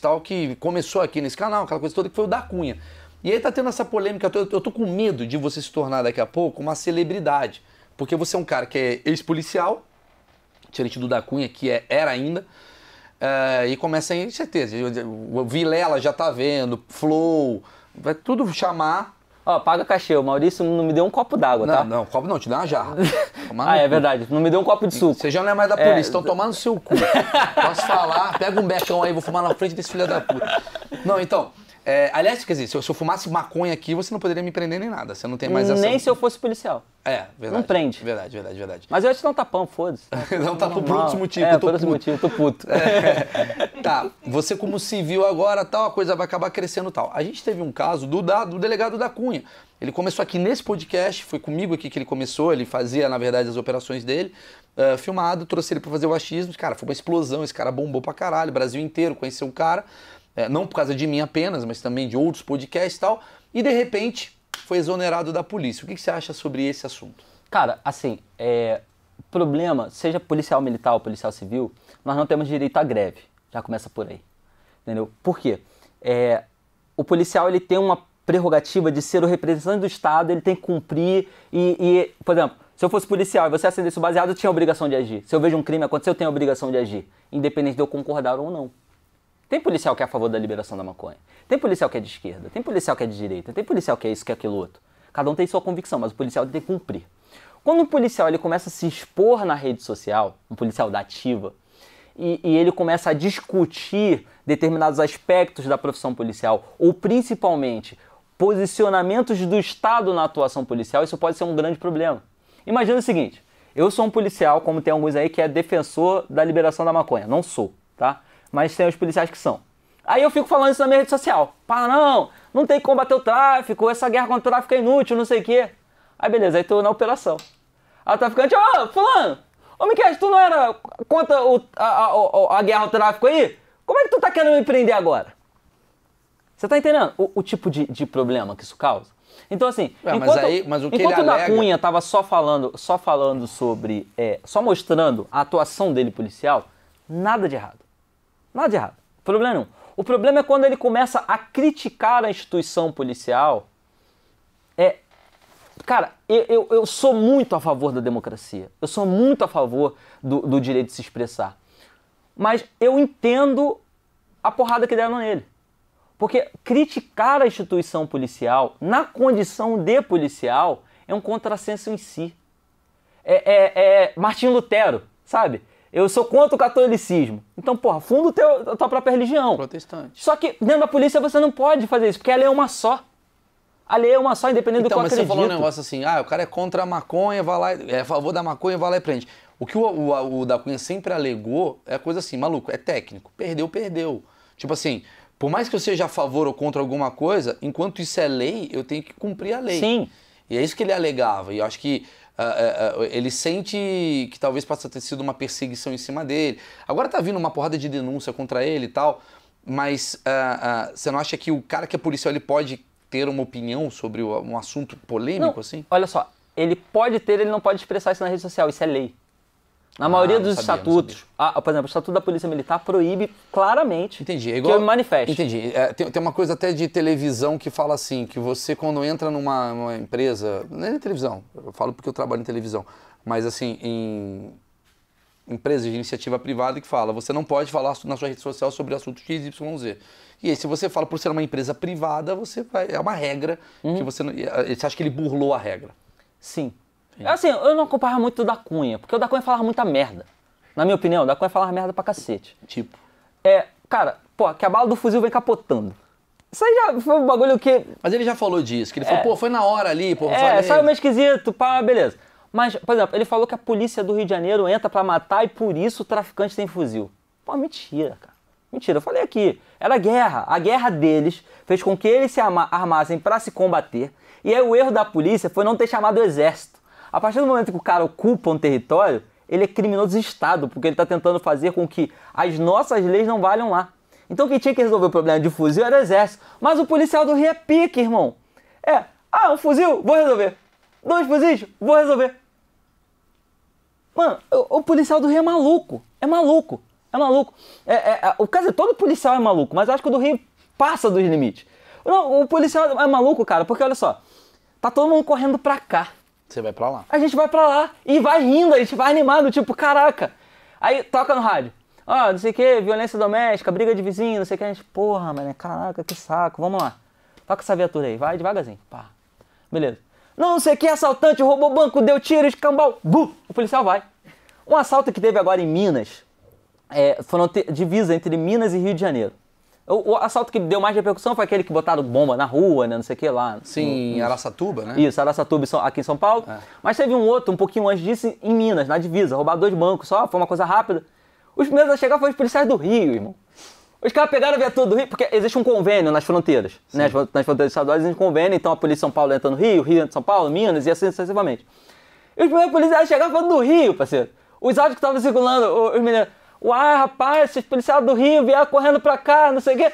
tal que começou aqui nesse canal, aquela coisa toda que foi o da Cunha. E aí tá tendo essa polêmica Eu tô com medo de você se tornar daqui a pouco uma celebridade. Porque você é um cara que é ex-policial, diferente do da Cunha, que é, era ainda. Uh, e começa a incerteza. Vilela já tá vendo, Flow, vai tudo chamar Ó, paga cachê. O Maurício não me deu um copo d'água, tá? Não, não, copo não, te dá uma jarra. ah, é cu. verdade. Não me deu um copo de suco. Você já não é mais da polícia, é. estão é... tomando seu cu. Posso falar, pega um becão aí, vou fumar na frente desse filho da puta. Não, então, é, aliás, quer dizer, se eu, se eu, fumasse maconha aqui, você não poderia me prender nem nada. Você não tem mais essa. Nem se eu fosse policial. É, verdade. Não prende. Verdade, verdade, verdade. Mas eu acho que dá tá um tapão, foda-se. dá um tapão por outros motivos. É, por outros motivos, tô puto. É. tá, você como civil agora, tal, a coisa vai acabar crescendo tal. A gente teve um caso do, da, do delegado da Cunha. Ele começou aqui nesse podcast, foi comigo aqui que ele começou, ele fazia, na verdade, as operações dele. Uh, filmado, trouxe ele para fazer o achismo. Cara, foi uma explosão, esse cara bombou pra caralho, Brasil inteiro conheceu o cara é, não por causa de mim apenas, mas também de outros podcasts e tal, e de repente foi exonerado da polícia. O que, que você acha sobre esse assunto? Cara, assim, é, problema, seja policial militar ou policial civil, nós não temos direito à greve. Já começa por aí. Entendeu? Por quê? É, o policial ele tem uma prerrogativa de ser o representante do Estado, ele tem que cumprir e, e por exemplo, se eu fosse policial e você acendesse o baseado, eu tinha a obrigação de agir. Se eu vejo um crime acontecer, eu tenho a obrigação de agir, independente de eu concordar ou não. Tem policial que é a favor da liberação da maconha. Tem policial que é de esquerda. Tem policial que é de direita. Tem policial que é isso, que é aquilo outro. Cada um tem sua convicção, mas o policial tem que cumprir. Quando um policial ele começa a se expor na rede social, um policial da ativa, e, e ele começa a discutir determinados aspectos da profissão policial, ou principalmente posicionamentos do Estado na atuação policial, isso pode ser um grande problema. Imagina o seguinte: eu sou um policial, como tem alguns aí, que é defensor da liberação da maconha. Não sou, tá? mas tem os policiais que são. Aí eu fico falando isso na minha rede social. Pá, não, não tem que combater o tráfico, essa guerra contra o tráfico é inútil, não sei o quê. Aí beleza, aí tô na operação. Aí o traficante, ô, oh, fulano, ô Miquel, tu não era contra o, a, a, a, guerra ao tráfico aí? Como é que tu tá querendo me prender agora? Você tá entendendo o, o tipo de, de, problema que isso causa? Então, assim, enquanto, mas aí, mas o, enquanto o da Cunha tava só falando, só falando sobre. É, só mostrando a atuação dele policial, nada de errado. Nada de errado. Problema nenhum. O problema é quando ele começa a criticar a instituição policial. É, cara, eu, eu, eu sou muito a favor da democracia. Eu sou muito a favor do, do direito de se expressar. Mas eu entendo a porrada que deram nele. Porque criticar a instituição policial na condição de policial é um contrassenso em si. É, é, é Martin Lutero, sabe? Eu sou contra o catolicismo. Então, porra, funda teu, a tua própria religião. Protestante. Só que dentro da polícia você não pode fazer isso, porque a lei é uma só. A lei é uma só, independente então, do que mas você falou um negócio assim, ah, o cara é contra a maconha, vai lá, é a favor da maconha, vai lá e prende. O que o, o, o da Cunha sempre alegou é a coisa assim, maluco, é técnico. Perdeu, perdeu. Tipo assim, por mais que eu seja a favor ou contra alguma coisa, enquanto isso é lei, eu tenho que cumprir a lei. Sim. E é isso que ele alegava. E eu acho que uh, uh, ele sente que talvez possa ter sido uma perseguição em cima dele. Agora tá vindo uma porrada de denúncia contra ele e tal. Mas uh, você não acha que o cara que é policial ele pode ter uma opinião sobre um assunto polêmico não, assim? Olha só, ele pode ter, ele não pode expressar isso na rede social, isso é lei. Na maioria ah, dos sabia, estatutos, ah, ah, por exemplo, o Estatuto da Polícia Militar proíbe claramente entendi, é igual, que eu manifeste. Entendi. É, tem, tem, uma coisa até de televisão que fala assim, que você quando entra numa, numa empresa, é nem em televisão, eu falo porque eu trabalho em televisão, mas assim, em empresas de iniciativa privada que fala, você não pode falar na sua rede social sobre assunto XYZ. E aí, se você fala por ser uma empresa privada, você vai, é uma regra uhum. que você, ah, você acha que ele burlou a regra. Sim. É. Assim, eu não acompanhava muito o da Cunha, porque o da Cunha falava muita merda. Na minha opinião, o da Cunha falava merda pra cacete. Tipo? É, cara, pô, que a bala do fuzil vem capotando. Isso aí já foi um bagulho que. Mas ele já falou disso, que ele é, falou, pô, foi na hora ali, pô, é, saiu meio esquisito, pá, beleza. Mas, por exemplo, ele falou que a polícia do Rio de Janeiro entra para matar e por isso o traficante tem fuzil. Pô, mentira, cara. Mentira, eu falei aqui. Era guerra. A guerra deles fez com que eles se armassem para se combater. E aí o erro da polícia foi não ter chamado o exército. A partir do momento que o cara ocupa um território, ele é criminoso de Estado, porque ele está tentando fazer com que as nossas leis não valham lá. Então quem tinha que resolver o problema de fuzil era o exército. Mas o policial do Rio é pique, irmão. É, ah, um fuzil, vou resolver. Dois fuzis, vou resolver. Mano, o, o policial do Rio é maluco. É maluco. É maluco. É, é, é, o caso é todo policial é maluco, mas eu acho que o do Rio passa dos limites. Não, o policial é maluco, cara, porque olha só. Tá todo mundo correndo pra cá. Você vai pra lá. A gente vai pra lá e vai rindo, a gente vai animado, tipo, caraca. Aí toca no rádio. Ó, oh, não sei o que, violência doméstica, briga de vizinho, não sei o que. A gente, porra, mano, caraca, que saco, vamos lá. Toca essa viatura aí, vai devagarzinho. Pá. Beleza. Não, não sei o que, assaltante, roubou banco, deu tiro, escambau. Bu! O policial vai. Um assalto que teve agora em Minas, é, foi na divisa entre Minas e Rio de Janeiro. O, o, assalto que deu mais repercussão foi aquele que botaram bomba na rua, né? Não sei o que lá. Sim, em Araçatuba, né? Isso, Araçatuba aqui em São Paulo. É. Mas teve um outro, um pouquinho antes disso, em Minas, na divisa. Roubaram dois bancos só, foi uma coisa rápida. Os primeiros a chegar foram os policiais do Rio, irmão. Os caras pegaram a viatura do Rio, porque existe um convênio nas fronteiras. Né? Nas fronteiras estaduais existe um convênio, então a polícia de São Paulo entra no Rio, Rio entra em São Paulo, Minas e assim sucessivamente. E os primeiros policiais a chegar foram do Rio, parceiro. Os áudios que estavam circulando, os meninos. Uai, rapaz, esses policiais do Rio vieram correndo pra cá, não sei o quê.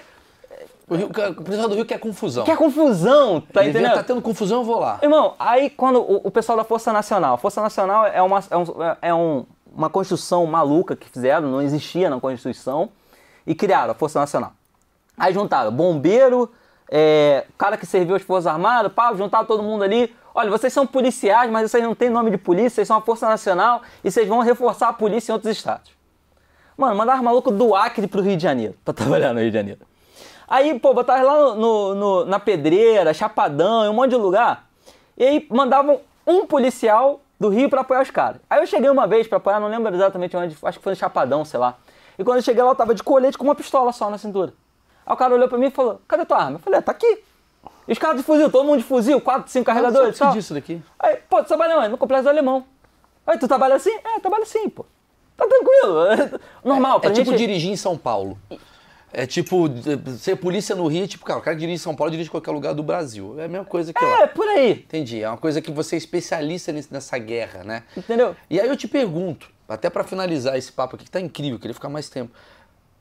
O, Rio, o policial do Rio quer confusão. Quer confusão, tá Ele tá entendendo? Tá tendo confusão, eu vou lá. Irmão, aí quando o, o pessoal da Força Nacional, Força Nacional é uma, é, um, é um, uma construção maluca que fizeram, não existia na Constituição, e criaram a Força Nacional. Aí juntaram bombeiro, é, cara que serviu as Forças Armadas, pá, juntaram todo mundo ali. Olha, vocês são policiais, mas vocês não têm nome de polícia, vocês são a Força Nacional e vocês vão reforçar a polícia em outros estados. Mano, mandava maluco do Acre pro Rio de Janeiro, pra trabalhar no Rio de Janeiro. Aí, pô, botava lá no, no, na pedreira, Chapadão, em um monte de lugar. E aí mandavam um policial do Rio para apoiar os caras. Aí eu cheguei uma vez para apoiar, não lembro exatamente onde, acho que foi no Chapadão, sei lá. E quando eu cheguei lá, eu tava de colete com uma pistola só na cintura. Aí o cara olhou pra mim e falou: Cadê tua arma? Eu falei: é, tá aqui. E os caras de fuzil, todo mundo de fuzil, quatro, cinco carregadores. Só disso daqui. Aí, pô, tu trabalha onde? No complexo do alemão. Aí, tu trabalha assim? É, trabalha assim, pô. Tá tranquilo. É normal. É, é gente... tipo dirigir em São Paulo. É tipo, ser polícia no Rio, tipo, cara, o cara dirige em São Paulo, dirige em qualquer lugar do Brasil. É a mesma coisa que é, lá. É, por aí. Entendi. É uma coisa que você é especialista nessa guerra, né? Entendeu? E aí eu te pergunto, até para finalizar esse papo aqui, que tá incrível, queria ficar mais tempo.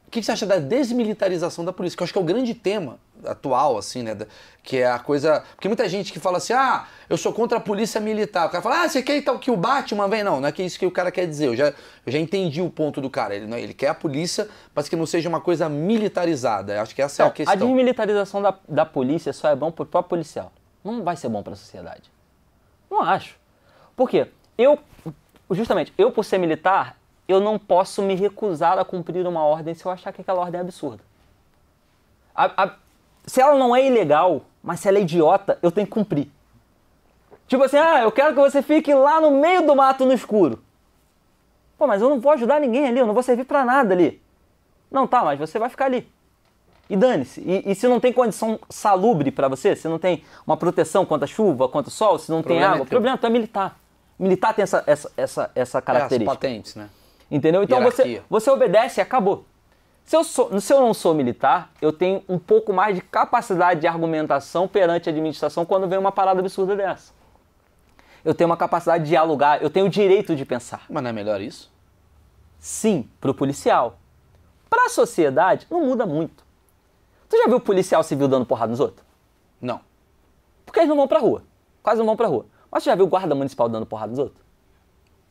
O que você acha da desmilitarização da polícia? Que eu acho que é o grande tema atual, assim, né? Que é a coisa. Porque muita gente que fala assim, ah, eu sou contra a polícia militar. O cara fala, ah, você quer então que o Batman vem? Não, não é que isso que o cara quer dizer. Eu já, eu já entendi o ponto do cara. Ele, não, ele quer a polícia, mas que não seja uma coisa militarizada. Eu acho que essa é a questão. A desmilitarização da, da polícia só é bom pro próprio policial. Não vai ser bom para a sociedade. Não acho. Por quê? Eu, justamente, eu por ser militar, eu não posso me recusar a cumprir uma ordem se eu achar que aquela ordem é absurda. A, a, se ela não é ilegal, mas se ela é idiota, eu tenho que cumprir. Tipo assim, ah, eu quero que você fique lá no meio do mato no escuro. Pô, mas eu não vou ajudar ninguém ali, eu não vou servir para nada ali. Não, tá, mas você vai ficar ali. E dane-se. E, e, se não tem condição salubre para você, se não tem uma proteção contra a chuva, contra o sol, se não problema tem é água, é o problema então é militar. Militar tem essa, essa, essa, essa é, característica. É, as patentes, né? Entendeu? Então você, você obedece e acabou. Se eu, sou, se eu não sou militar, eu tenho um pouco mais de capacidade de argumentação perante a administração quando vem uma parada absurda dessa. Eu tenho uma capacidade de dialogar, eu tenho o direito de pensar. Mas não é melhor isso? Sim, para o policial. Para a sociedade, não muda muito. Tu já viu policial civil dando porrada nos outros? Não. Porque eles não vão pra rua. Quase não vão pra rua. Mas tu já viu guarda municipal dando porrada nos outros?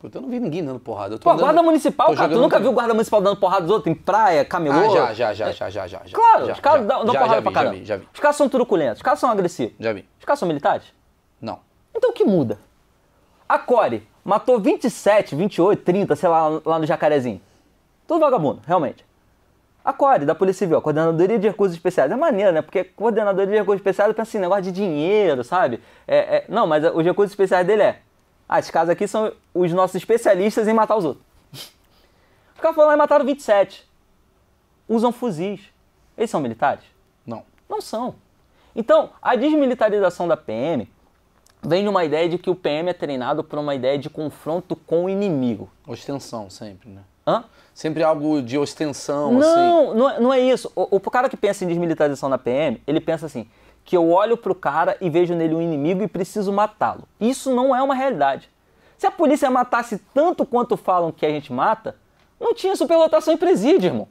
Puta, eu não vi ninguém dando porrada. Eu Pô, andando, guarda municipal, cara, tu nunca viu guarda municipal dando porrada dos outros em praia, camelô? Ah, já, já, já, já, já, já. Claro, já, os caras dão, dão já, porrada já vi, pra caramba. Já vi, já vi. Os caras são truculentos, os caras são agressivos. Já vi. Os caras são militares? Não. Então o que muda? A Core matou 27, 28, 30, sei lá, lá no Jacarezinho. Tudo vagabundo, realmente. A CORE, da Polícia Civil, a Coordenadoria de Recursos Especiais. É maneiro, né? Porque Coordenadoria de Recursos Especiais pensa assim, negócio de dinheiro, sabe? É, é... não, mas os recursos especiais dele é as ah, casas aqui são os nossos especialistas em matar os outros. Os caras foram lá e mataram 27. Usam fuzis. Eles são militares? Não. Não são. Então, a desmilitarização da PM vem de uma ideia de que o PM é treinado por uma ideia de confronto com o inimigo. Ostensão, sempre, né? Hã? Sempre algo de ostensão, não, assim. Não, é, não é isso. O, o, cara que pensa em desmilitarização da PM, ele pensa assim: que eu olho para o cara e vejo nele um inimigo e preciso matá-lo. Isso não é uma realidade. Se a polícia matasse tanto quanto falam que a gente mata, não tinha superlotação em presídio, irmão.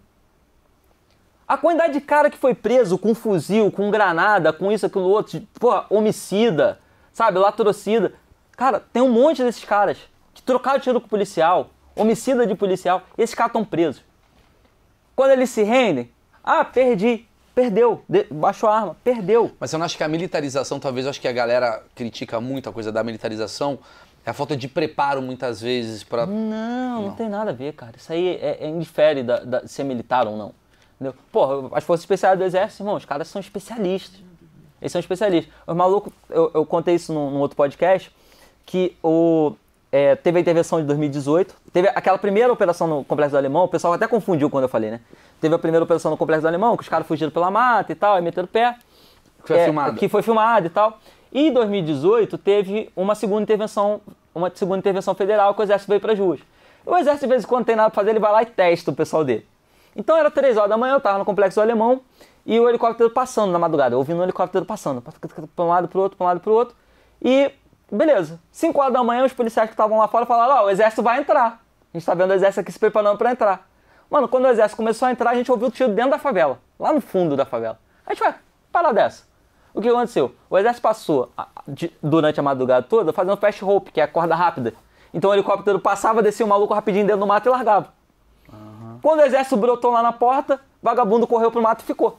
A quantidade de cara que foi preso com fuzil, com granada, com isso, aquilo, outro, pô, homicida, sabe, latrocida. Cara, tem um monte desses caras que trocaram tiro com policial, homicida de policial, esses caras estão presos. Quando eles se rendem, ah, perdi. Perdeu, de, baixou a arma, perdeu. Mas eu não acho que a militarização, talvez, eu acho que a galera critica muito a coisa da militarização, é a falta de preparo muitas vezes para. Não, não, não, tem nada a ver, cara. Isso aí é, é indifere da, da, ser é militar ou não. Entendeu? Porra, as forças especiais do exército, irmão, os caras são especialistas. Eles são especialistas. Os malucos, eu, eu contei isso num, num, outro podcast, que o, é, teve a intervenção de 2018, teve aquela primeira operação no Complexo do Alemão, o pessoal até confundiu quando eu falei, né? Teve a primeira operação no Complexo do Alemão, que os caras fugiram pela mata e tal, e meteram o pé. Que foi é, filmado. Que foi filmado e tal. E em 2018 teve uma segunda intervenção, uma segunda intervenção federal que o exército veio para as ruas. O exército, de vez em quando, tem nada pra fazer, ele vai lá e testa o pessoal dele. Então era 3 horas da manhã, eu tava no Complexo do Alemão e o helicóptero passando na madrugada, eu ouvindo o helicóptero passando, pra um lado pro outro, pra um lado pro outro. E beleza, 5 horas da manhã, os policiais que estavam lá fora falaram: Ó, oh, o exército vai entrar. A gente tá vendo o exército aqui se preparando para entrar. Mano, quando o exército começou a entrar, a gente ouviu o tiro dentro da favela, lá no fundo da favela. A gente vai, para dessa. O que aconteceu? O exército passou durante a madrugada toda fazendo fast rope, que é a corda rápida. Então o helicóptero passava, descia o um maluco rapidinho dentro do mato e largava. Uhum. Quando o exército brotou lá na porta, vagabundo correu pro mato e ficou.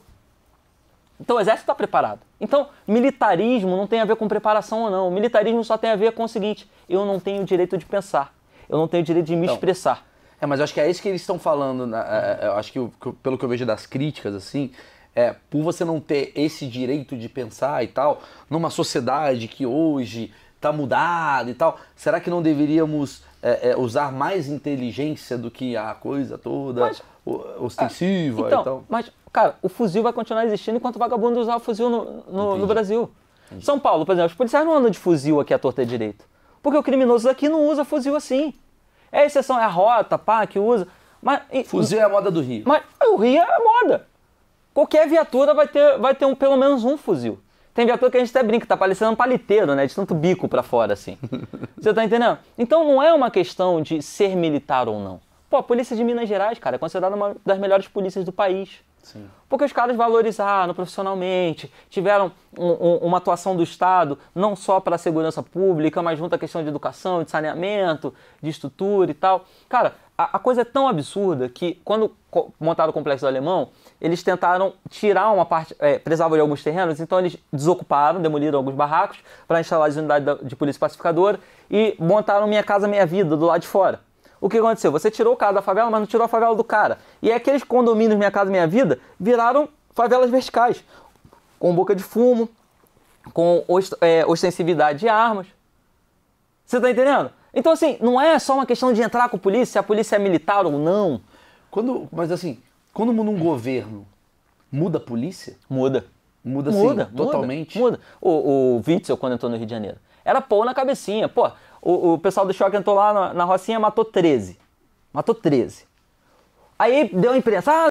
Então o exército está preparado. Então, militarismo não tem a ver com preparação ou não. O militarismo só tem a ver com o seguinte: eu não tenho o direito de pensar, eu não tenho o direito de me então, expressar. É, mas eu acho que é isso que eles estão falando, na, né? é, é, eu acho que, pelo que eu vejo das críticas, assim, é, por você não ter esse direito de pensar e tal, numa sociedade que hoje está mudada e tal, será que não deveríamos é, é, usar mais inteligência do que a coisa toda mas, ah, ostensiva então, e tal? Mas, cara, o fuzil vai continuar existindo enquanto o vagabundo usar o fuzil no, no, no Brasil. Entendi. São Paulo, por exemplo, os policiais não andam de fuzil aqui à torta e direito. Porque o criminoso aqui não usa fuzil assim. É a exceção, é a rota, pá, que usa. Mas, Fuzil e, é a moda do Rio. Mas é, o Rio é a moda. Qualquer viatura vai ter, vai ter um, pelo menos um fuzil. Tem viatura que a gente até brinca, tá parecendo um paliteiro, né? De tanto bico para fora, assim. Você tá entendendo? Então não é uma questão de ser militar ou não. Pô, a polícia de Minas Gerais, cara, é considerada uma das melhores polícias do país. Sim. Porque os caras valorizaram profissionalmente, tiveram um, um, uma atuação do Estado, não só para a segurança pública, mas junto à questão de educação, de saneamento, de estrutura e tal. Cara, a, a coisa é tão absurda que quando co montaram o Complexo do Alemão, eles tentaram tirar uma parte, é, precisavam de alguns terrenos, então eles desocuparam, demoliram alguns barracos para instalar as unidades de polícia pacificadora e montaram Minha Casa Minha Vida do lado de fora o que aconteceu? Você tirou o cara da favela, mas não tirou a favela do cara. E aqueles condomínios Minha Casa Minha Vida viraram favelas verticais, com boca de fumo, com é, ostensividade de armas. Você tá entendendo? Então, assim, não é só uma questão de entrar com a polícia, se a polícia é militar ou não. Quando, mas assim, quando muda um governo, muda a polícia? Muda. Muda, assim, muda sim, muda, totalmente? Muda. O, o Witzel, quando entrou no Rio de Janeiro, era pô na cabecinha. Pô, o, o pessoal do choque entrou lá na, na Rocinha matou 13. Matou 13. Aí deu a imprensa, ah,